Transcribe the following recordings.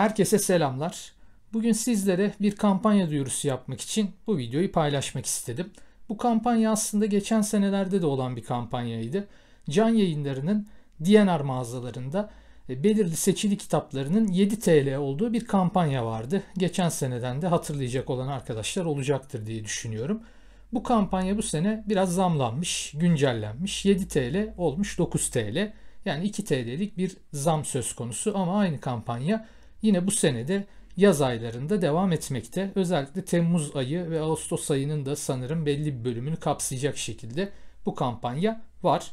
Herkese selamlar. Bugün sizlere bir kampanya duyurusu yapmak için bu videoyu paylaşmak istedim. Bu kampanya aslında geçen senelerde de olan bir kampanyaydı. Can yayınlarının DNR mağazalarında e, belirli seçili kitaplarının 7 TL olduğu bir kampanya vardı. Geçen seneden de hatırlayacak olan arkadaşlar olacaktır diye düşünüyorum. Bu kampanya bu sene biraz zamlanmış, güncellenmiş. 7 TL olmuş 9 TL. Yani 2 TL'lik bir zam söz konusu ama aynı kampanya yine bu senede yaz aylarında devam etmekte. Özellikle Temmuz ayı ve Ağustos ayının da sanırım belli bir bölümünü kapsayacak şekilde bu kampanya var.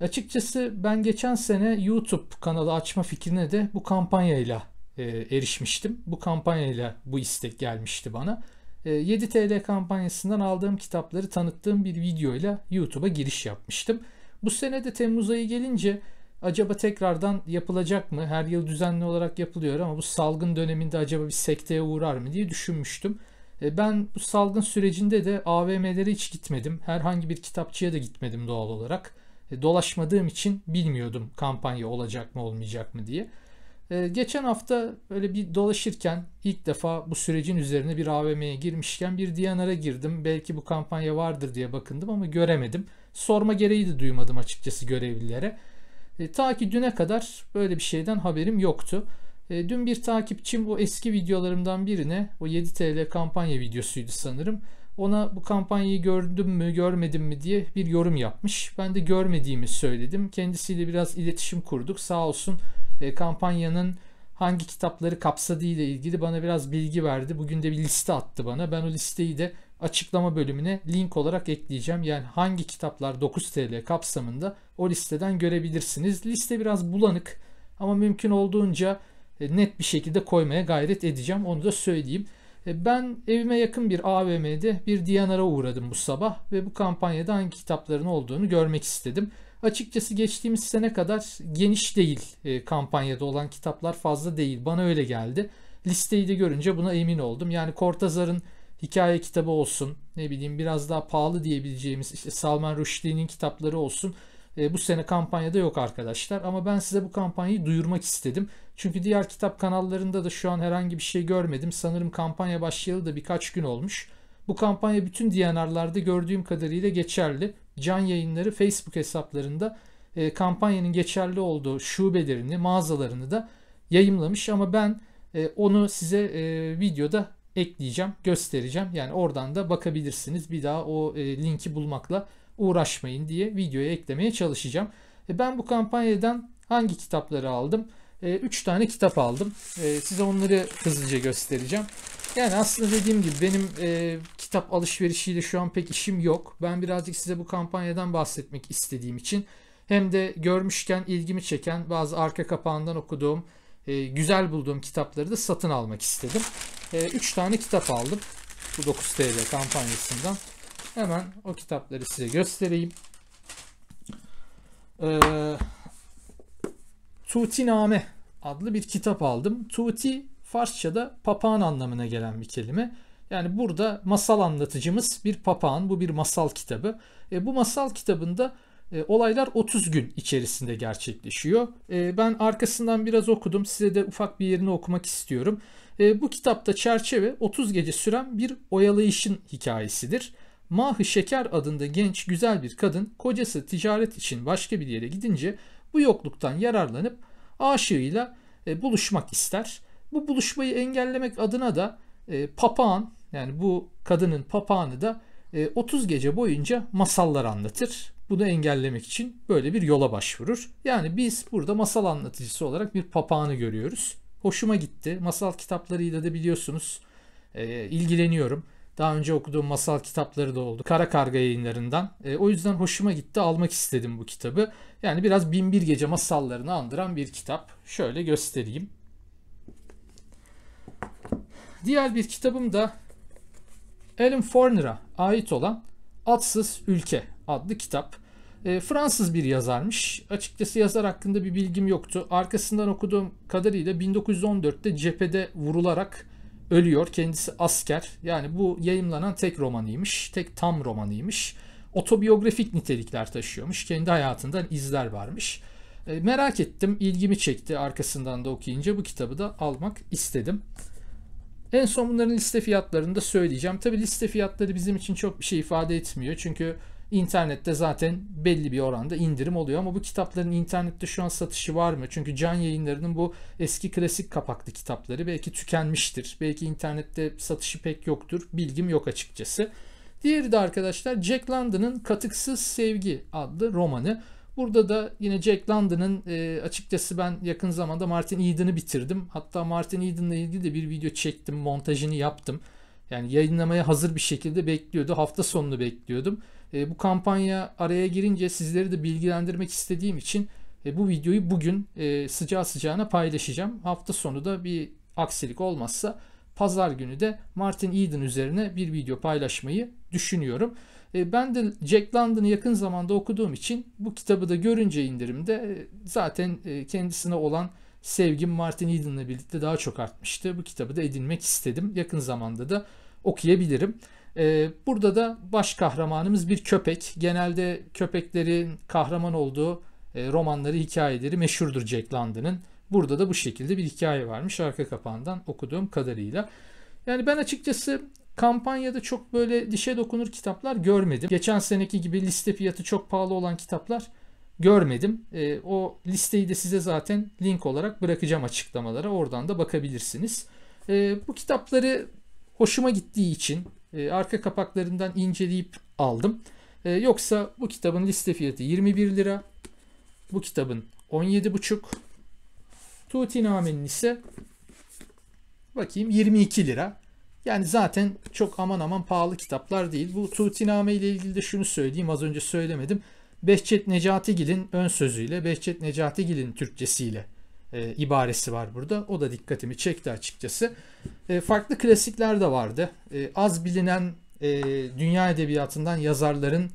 Açıkçası ben geçen sene YouTube kanalı açma fikrine de bu kampanyayla e, erişmiştim. Bu kampanyayla bu istek gelmişti bana. E, 7 TL kampanyasından aldığım kitapları tanıttığım bir videoyla YouTube'a giriş yapmıştım. Bu sene de Temmuz ayı gelince Acaba tekrardan yapılacak mı? Her yıl düzenli olarak yapılıyor ama bu salgın döneminde acaba bir sekteye uğrar mı diye düşünmüştüm. E, ben bu salgın sürecinde de AVM'lere hiç gitmedim. Herhangi bir kitapçıya da gitmedim doğal olarak. E, dolaşmadığım için bilmiyordum kampanya olacak mı olmayacak mı diye. E, geçen hafta böyle bir dolaşırken ilk defa bu sürecin üzerine bir AVM'ye girmişken bir Diyanar'a girdim. Belki bu kampanya vardır diye bakındım ama göremedim. Sorma gereği de duymadım açıkçası görevlilere. E, ta ki düne kadar böyle bir şeyden haberim yoktu. E, dün bir takipçim o eski videolarımdan birine o 7 TL kampanya videosuydu sanırım. Ona bu kampanyayı gördüm mü görmedim mi diye bir yorum yapmış. Ben de görmediğimi söyledim. Kendisiyle biraz iletişim kurduk. Sağ olsun e, kampanyanın hangi kitapları kapsadığı ile ilgili bana biraz bilgi verdi. Bugün de bir liste attı bana. Ben o listeyi de açıklama bölümüne link olarak ekleyeceğim. Yani hangi kitaplar 9 TL kapsamında o listeden görebilirsiniz. Liste biraz bulanık ama mümkün olduğunca e, net bir şekilde koymaya gayret edeceğim. Onu da söyleyeyim. E, ben evime yakın bir AVM'de bir Diyanar'a uğradım bu sabah ve bu kampanyada hangi kitapların olduğunu görmek istedim. Açıkçası geçtiğimiz sene kadar geniş değil e, kampanyada olan kitaplar fazla değil. Bana öyle geldi. Listeyi de görünce buna emin oldum. Yani Kortazar'ın hikaye kitabı olsun, ne bileyim biraz daha pahalı diyebileceğimiz işte Salman Rushdie'nin kitapları olsun. E, bu sene kampanyada yok arkadaşlar ama ben size bu kampanyayı duyurmak istedim. Çünkü diğer kitap kanallarında da şu an herhangi bir şey görmedim. Sanırım kampanya başlayalı da birkaç gün olmuş. Bu kampanya bütün DNR'larda gördüğüm kadarıyla geçerli. Can yayınları Facebook hesaplarında e, kampanyanın geçerli olduğu şubelerini, mağazalarını da yayımlamış ama ben e, onu size e, videoda ekleyeceğim, göstereceğim. Yani oradan da bakabilirsiniz. Bir daha o e, linki bulmakla uğraşmayın diye videoya eklemeye çalışacağım. E, ben bu kampanyadan hangi kitapları aldım? 3 e, tane kitap aldım. size onları hızlıca göstereceğim. Yani aslında dediğim gibi benim kitap alışverişiyle şu an pek işim yok. Ben birazcık size bu kampanyadan bahsetmek istediğim için hem de görmüşken ilgimi çeken bazı arka kapağından okuduğum, güzel bulduğum kitapları da satın almak istedim. 3 ee, tane kitap aldım. Bu 9 TL kampanyasından. Hemen o kitapları size göstereyim. Ee, Tutiname adlı bir kitap aldım. Tuti Farsça'da papağan anlamına gelen bir kelime. Yani burada masal anlatıcımız bir papağan. Bu bir masal kitabı. E, bu masal kitabında e, olaylar 30 gün içerisinde gerçekleşiyor. E, ben arkasından biraz okudum. Size de ufak bir yerini okumak istiyorum. E, bu kitapta çerçeve 30 gece süren bir oyalayışın hikayesidir. Mahı Şeker adında genç güzel bir kadın kocası ticaret için başka bir yere gidince bu yokluktan yararlanıp aşığıyla e, buluşmak ister. Bu buluşmayı engellemek adına da e, papağan yani bu kadının papağanı da e, 30 gece boyunca masallar anlatır bunu engellemek için böyle bir yola başvurur. Yani biz burada masal anlatıcısı olarak bir papağanı görüyoruz. Hoşuma gitti. Masal kitaplarıyla da biliyorsunuz e, ilgileniyorum. Daha önce okuduğum masal kitapları da oldu. Kara Karga yayınlarından. E, o yüzden hoşuma gitti. Almak istedim bu kitabı. Yani biraz Binbir Gece masallarını andıran bir kitap. Şöyle göstereyim. Diğer bir kitabım da Alan Forner'a ait olan Atsız Ülke adlı kitap. E, Fransız bir yazarmış. Açıkçası yazar hakkında bir bilgim yoktu. Arkasından okuduğum kadarıyla 1914'te cephede vurularak ölüyor. Kendisi asker. Yani bu yayımlanan tek romanıymış. Tek tam romanıymış. Otobiyografik nitelikler taşıyormuş. Kendi hayatından izler varmış. E, merak ettim. ilgimi çekti. Arkasından da okuyunca bu kitabı da almak istedim. En son bunların liste fiyatlarını da söyleyeceğim. Tabi liste fiyatları bizim için çok bir şey ifade etmiyor. Çünkü İnternette zaten belli bir oranda indirim oluyor ama bu kitapların internette şu an satışı var mı? Çünkü can yayınlarının bu eski klasik kapaklı kitapları belki tükenmiştir. Belki internette satışı pek yoktur. Bilgim yok açıkçası. Diğeri de arkadaşlar Jack London'ın Katıksız Sevgi adlı romanı. Burada da yine Jack London'ın e, açıkçası ben yakın zamanda Martin Eden'ı bitirdim. Hatta Martin Eden'la ilgili de bir video çektim, montajını yaptım. Yani yayınlamaya hazır bir şekilde bekliyordu. Hafta sonunu bekliyordum. E, bu kampanya araya girince sizleri de bilgilendirmek istediğim için e, bu videoyu bugün e, sıcağı sıcağına paylaşacağım. Hafta sonu da bir aksilik olmazsa pazar günü de Martin Eden üzerine bir video paylaşmayı düşünüyorum. E, ben de Jack London'ı yakın zamanda okuduğum için bu kitabı da görünce indirimde e, zaten e, kendisine olan sevgim Martin Eden'la birlikte daha çok artmıştı. Bu kitabı da edinmek istedim. Yakın zamanda da okuyabilirim. Ee, burada da baş kahramanımız bir köpek. Genelde köpeklerin kahraman olduğu e, romanları, hikayeleri meşhurdur Jack London'ın. Burada da bu şekilde bir hikaye varmış arka kapağından okuduğum kadarıyla. Yani ben açıkçası kampanyada çok böyle dişe dokunur kitaplar görmedim. Geçen seneki gibi liste fiyatı çok pahalı olan kitaplar görmedim. E, o listeyi de size zaten link olarak bırakacağım açıklamalara. Oradan da bakabilirsiniz. E, bu kitapları hoşuma gittiği için e, arka kapaklarından inceleyip aldım. E, yoksa bu kitabın liste fiyatı 21 lira. Bu kitabın 17,5. Tuğtinamenin ise bakayım 22 lira. Yani zaten çok aman aman pahalı kitaplar değil. Bu Tutiname ile ilgili de şunu söyleyeyim az önce söylemedim. Behçet Necatigil'in ön sözüyle, Behçet Necatigil'in Türkçesiyle e, ibaresi var burada. O da dikkatimi çekti açıkçası. E, farklı klasikler de vardı. E, az bilinen e, dünya edebiyatından yazarların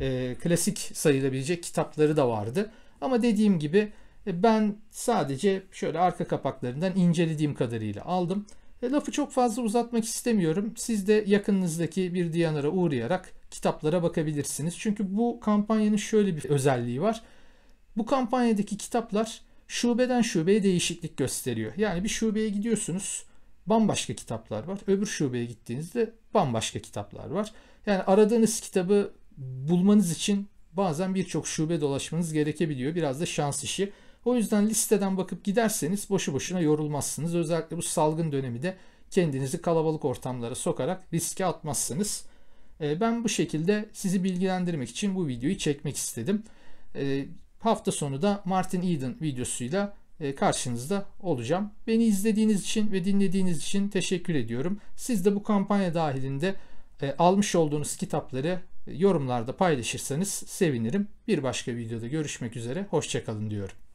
e, klasik sayılabilecek kitapları da vardı. Ama dediğim gibi e, ben sadece şöyle arka kapaklarından incelediğim kadarıyla aldım. E, lafı çok fazla uzatmak istemiyorum. Siz de yakınınızdaki bir Diyanar'a uğrayarak kitaplara bakabilirsiniz. Çünkü bu kampanyanın şöyle bir özelliği var. Bu kampanyadaki kitaplar şubeden şubeye değişiklik gösteriyor. Yani bir şubeye gidiyorsunuz bambaşka kitaplar var. Öbür şubeye gittiğinizde bambaşka kitaplar var. Yani aradığınız kitabı bulmanız için bazen birçok şube dolaşmanız gerekebiliyor. Biraz da şans işi. O yüzden listeden bakıp giderseniz boşu boşuna yorulmazsınız. Özellikle bu salgın dönemi de kendinizi kalabalık ortamlara sokarak riske atmazsınız. Ee, ben bu şekilde sizi bilgilendirmek için bu videoyu çekmek istedim. Ee, hafta sonu da Martin Eden videosuyla e, karşınızda olacağım. Beni izlediğiniz için ve dinlediğiniz için teşekkür ediyorum. Siz de bu kampanya dahilinde e, almış olduğunuz kitapları e, yorumlarda paylaşırsanız sevinirim. Bir başka videoda görüşmek üzere. Hoşçakalın diyorum.